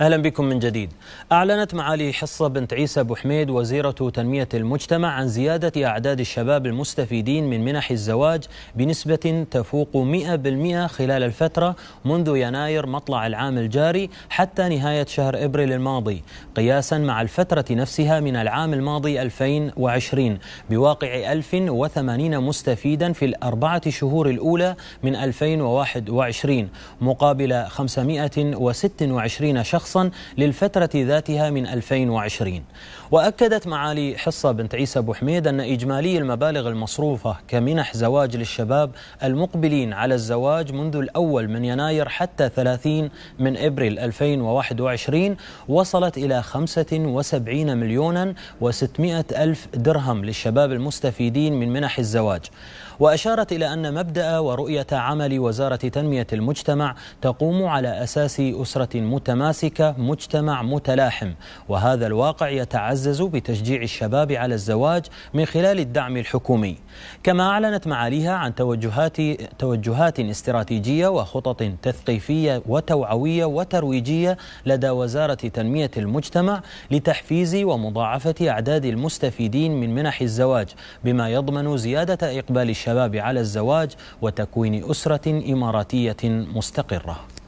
أهلا بكم من جديد أعلنت معالي حصة بنت عيسى أبو حميد وزيرة تنمية المجتمع عن زيادة أعداد الشباب المستفيدين من منح الزواج بنسبة تفوق 100% خلال الفترة منذ يناير مطلع العام الجاري حتى نهاية شهر إبريل الماضي قياسا مع الفترة نفسها من العام الماضي 2020 بواقع 1080 مستفيدا في الأربعة شهور الأولى من 2021 مقابل 526 شخص شخصا للفترة ذاتها من 2020 وأكدت معالي حصة بنت عيسى أبو حميد أن إجمالي المبالغ المصروفة كمنح زواج للشباب المقبلين على الزواج منذ الأول من يناير حتى 30 من إبريل 2021 وصلت إلى 75 مليونا و600 ألف درهم للشباب المستفيدين من منح الزواج وأشارت إلى أن مبدأ ورؤية عمل وزارة تنمية المجتمع تقوم على أساس أسرة متماسكة مجتمع متلاحم وهذا الواقع يتعزز بتشجيع الشباب على الزواج من خلال الدعم الحكومي كما أعلنت معاليها عن توجهات, توجهات استراتيجية وخطط تثقيفية وتوعوية وترويجية لدى وزارة تنمية المجتمع لتحفيز ومضاعفة أعداد المستفيدين من منح الزواج بما يضمن زيادة إقبال الشباب الشباب على الزواج وتكوين أسرة إماراتية مستقرة